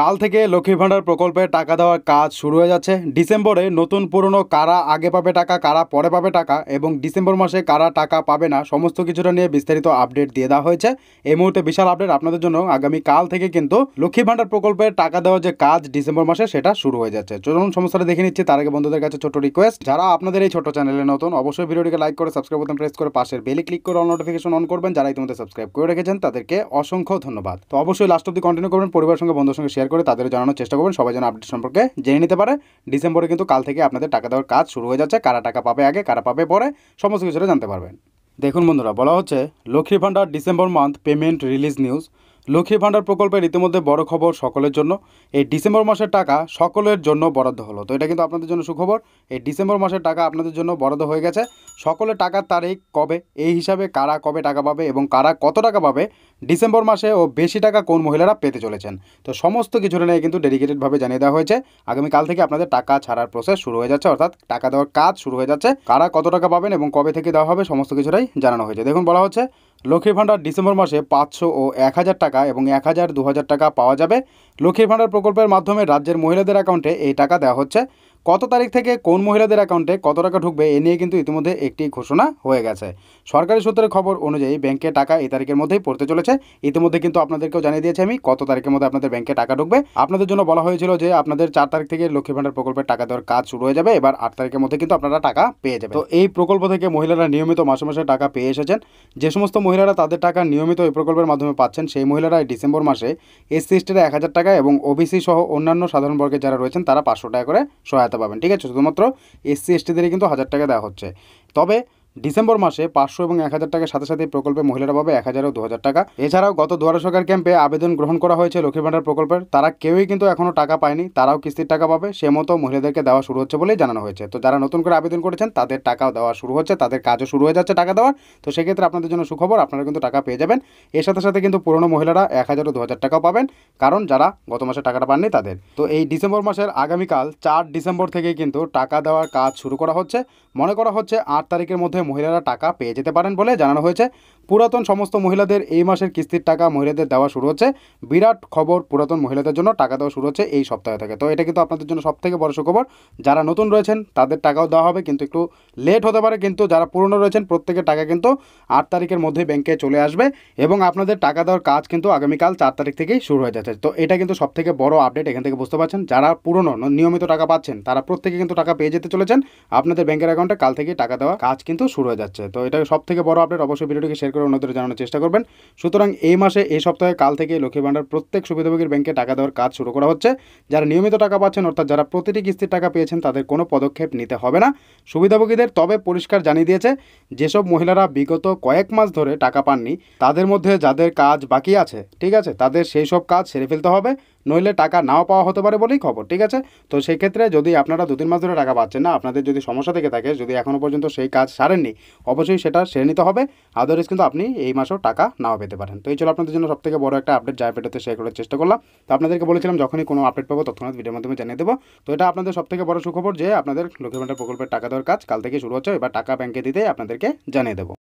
কাল থেকে লক্ষ্মী ভাণ্ডার প্রকল্পে টাকা দেওয়ার কাজ শুরু হয়ে যাচ্ছে ডিসেম্বরে নতুন পুরনো কারা আগে পাবে টাকা কারা পরে পাবে টাকা এবং ডিসেম্বর মাসে কারা টাকা পাবে না সমস্ত কিছুটা নিয়ে বিস্তারিত আপডেট দিয়ে দেওয়া হয়েছে এই মুহূর্তে বিশাল আপডেট আপনাদের জন্য আগামী কাল থেকে কিন্তু লক্ষ্মী ভাণ্ডার প্রকল্পে টাকা দেওয়ার যে কাজ ডিসেম্বর মাসে সেটা শুরু হয়ে যাচ্ছে চলুন সমস্যাটা দেখে নিচ্ছি তার আগে বন্ধুদের কাছে ছোট রিকোয়েস্ট যারা আপনাদের এই ছোট চ্যানেলে নতুন অবশ্যই ভিডিওটিকে লাইক করে সাবস্ক্রাইব বোতাম প্রেস করে পাশের বেলে ক্লিক করে অল নোটিফিকেশন অন করবেন যারা ইতিমধ্যে সাবস্ক্রাইব করে রেখেছেন তাদেরকে অসংখ্য ধন্যবাদ তো অবশ্যই লাস্ট অব্দি কন্টিনিউ করবেন পরিবার সঙ্গে বন্ধুর সঙ্গে শেয়ার শেয়ার করে তাদেরও জানানোর চেষ্টা করবেন সবাই যেন আপডেট সম্পর্কে জেনে নিতে পারে ডিসেম্বরে কিন্তু কাল থেকে আপনাদের টাকা দেওয়ার কাজ শুরু হয়ে যাচ্ছে কারা টাকা পাবে আগে কারা পাবে পরে সমস্ত কিছুটা জানতে পারবেন দেখুন বন্ধুরা বলা হচ্ছে Lakshmi Bhandar December month payment release news Lakshmi Bhandar প্রকল্পের ইতিমধ্যে বড় খবর সকলের জন্য এই ডিসেম্বর মাসের টাকা সকলের জন্য বরাদ্দ হলো তো এটা কিন্তু আপনাদের জন্য সুখবর এই ডিসেম্বর মাসের টাকা আপনাদের জন্য বরাদ্দ হয়ে গেছে সকলের টাকার তারিখ কবে এই হিসাবে কারা কবে টাকা পাবে এবং কারা কত টাকা পাবে ডিসেম্বর মাসে ও বেশি টাকা কোন মহিলারা পেতে চলেছেন তো সমস্ত কিছু নিয়ে কিন্তু ডেডিকেটেডভাবে জানিয়ে দেওয়া হয়েছে আগামীকাল থেকে আপনাদের টাকা ছাড়ার প্রসেস শুরু হয়ে যাচ্ছে অর্থাৎ টাকা দেওয়ার কাজ শুরু হয়ে যাচ্ছে কারা কত টাকা পাবেন এবং কবে থেকে দেওয়া হবে সমস্ত কিছুটাই জানানো হয়েছে দেখুন বলা হচ্ছে লক্ষ্মী ভাণ্ডার ডিসেম্বর মাসে পাঁচশো ও এক হাজার টাকা এবং এক হাজার দু হাজার টাকা পাওয়া যাবে লক্ষ্মীর ভাণ্ডার প্রকল্পের মাধ্যমে রাজ্যের মহিলাদের অ্যাকাউন্টে এই টাকা দেওয়া হচ্ছে কত তারিখ থেকে কোন মহিলাদের অ্যাকাউন্টে কত টাকা ঢুকবে এ নিয়ে কিন্তু ইতিমধ্যে একটি ঘোষণা হয়ে গেছে সরকারি সূত্রের খবর অনুযায়ী ব্যাংকে টাকা এই তারিখের মধ্যেই পড়তে চলেছে ইতিমধ্যে কিন্তু আপনাদেরকেও জানিয়ে দিয়েছি আমি কত তারিখের মধ্যে আপনাদের ব্যাংকে টাকা ঢুকবে আপনাদের জন্য বলা হয়েছিল যে আপনাদের চার তারিখ থেকে লক্ষ্মী ভাণ্ডার প্রকল্পের টাকা দেওয়ার কাজ শুরু হয়ে যাবে এবার আট তারিখের মধ্যে কিন্তু আপনারা টাকা পেয়ে যাবেন তো এই প্রকল্প থেকে মহিলারা নিয়মিত মাসে মাসে টাকা পেয়ে এসেছেন যে সমস্ত মহিলারা তাদের টাকা নিয়মিত এই প্রকল্পের মাধ্যমে পাচ্ছেন সেই মহিলারা ডিসেম্বর মাসে এসসি স্টেটে এক হাজার টাকা টাকা এবং ওবিসি সহ অন্যান্য সাধারণ বর্গের যারা রয়েছেন তারা পাঁচশো টাকা করে সহায়তা পাবেন ঠিক আছে শুধুমাত্র এসসি এসটিদেরই কিন্তু হাজার টাকা দেওয়া হচ্ছে তবে ডিসেম্বর মাসে পাঁচশো এবং এক হাজার টাকার সাথে সাথে প্রকল্পে মহিলারা পাবে এক হাজার ও দু হাজার টাকা এছাড়াও গত দুয়ার সরকার ক্যাম্পে আবেদন গ্রহণ করা হয়েছে লক্ষ্মীর ভাণ্ডার প্রকল্পের তারা কেউই কিন্তু এখনও টাকা পায়নি তারাও কিস্তির টাকা পাবে সে মতো মহিলাদেরকে দেওয়া শুরু হচ্ছে বলেই জানানো হয়েছে তো যারা নতুন করে আবেদন করেছেন তাদের টাকাও দেওয়া শুরু হচ্ছে তাদের কাজও শুরু হয়ে যাচ্ছে টাকা দেওয়ার তো সেক্ষেত্রে আপনাদের জন্য সুখবর আপনারা কিন্তু টাকা পেয়ে যাবেন এর সাথে সাথে কিন্তু পুরনো মহিলারা এক হাজার ও দু হাজার টাকাও পাবেন কারণ যারা গত মাসে টাকাটা পাননি তাদের তো এই ডিসেম্বর মাসের আগামীকাল চার ডিসেম্বর থেকে কিন্তু টাকা দেওয়ার কাজ শুরু করা হচ্ছে মনে করা হচ্ছে আট তারিখের মধ্যে মহিলারা টাকা পেয়ে যেতে পারেন বলে জানানো হয়েছে পুরাতন সমস্ত মহিলাদের এই মাসের কিস্তির টাকা মহিলাদের দেওয়া শুরু হচ্ছে বিরাট খবর পুরাতন মহিলাদের জন্য টাকা দেওয়া শুরু হচ্ছে এই সপ্তাহে থেকে তো এটা কিন্তু আপনাদের জন্য সবথেকে বড় সুখবর যারা নতুন রয়েছেন তাদের টাকাও দেওয়া হবে কিন্তু একটু লেট হতে পারে কিন্তু যারা পুরনো রয়েছেন প্রত্যেকের টাকা কিন্তু আট তারিখের মধ্যে ব্যাংকে চলে আসবে এবং আপনাদের টাকা দেওয়ার কাজ কিন্তু আগামীকাল চার তারিখ থেকেই শুরু হয়ে যাচ্ছে তো এটা কিন্তু সবথেকে বড় আপডেট এখান থেকে বুঝতে পারছেন যারা পুরনো নিয়মিত টাকা পাচ্ছেন তারা প্রত্যেকে কিন্তু টাকা পেয়ে যেতে চলেছেন আপনাদের ব্যাংকের অ্যাকাউন্টে কাল থেকে টাকা দেওয়া কাজ কিন্তু শুরু হয়ে যাচ্ছে তো এটা সব থেকে বড় আপডেট অবশ্যই ভিডিওটিকে শেয়ার করে অন্যদের জানানোর চেষ্টা করবেন সুতরাং এই মাসে এই সপ্তাহে কাল থেকে লক্ষ্মী ভাণ্ডার প্রত্যেক সুবিধাভোগীর ব্যাংকে টাকা দেওয়ার কাজ শুরু করা হচ্ছে যারা নিয়মিত টাকা পাচ্ছেন অর্থাৎ যারা প্রতিটি কিস্তির টাকা পেয়েছেন তাদের কোনো পদক্ষেপ নিতে হবে না সুবিধাভোগীদের তবে পরিষ্কার জানিয়ে দিয়েছে যেসব মহিলারা বিগত কয়েক মাস ধরে টাকা পাননি তাদের মধ্যে যাদের কাজ বাকি আছে ঠিক আছে তাদের সেই সব কাজ সেরে ফেলতে হবে নইলে টাকা নাও পাওয়া হতে পারে বলেই খবর ঠিক আছে তো সেই ক্ষেত্রে যদি আপনারা দু তিন মাস ধরে টাকা পাচ্ছেন না আপনাদের যদি সমস্যা থেকে থাকে যদি এখনও পর্যন্ত সেই কাজ সারেননি অবশ্যই সেটা সেরে নিতে হবে আদারওয়াইজ কিন্তু আপনি এই মাসেও টাকা নাও পেতে পারেন তো এই ছিল আপনাদের জন্য সবথেকে বড় একটা আপডেট যা পেটাতে শেয়ার করার চেষ্টা করলাম তো আপনাদেরকে বলেছিলাম যখনই কোনো আপডেট পাবো তৎক্ষণাৎ ভিডিওর মাধ্যমে জানিয়ে দেবো তো এটা আপনাদের সবথেকে বড় সুখবর যে আপনাদের লক্ষ্মী ভাণ্ডার প্রকল্পের টাকা দেওয়ার কাজ কাল থেকে শুরু হচ্ছে এবার টাকা ব্যাংকে দিতে আপনাদেরকে জানিয়ে দেবো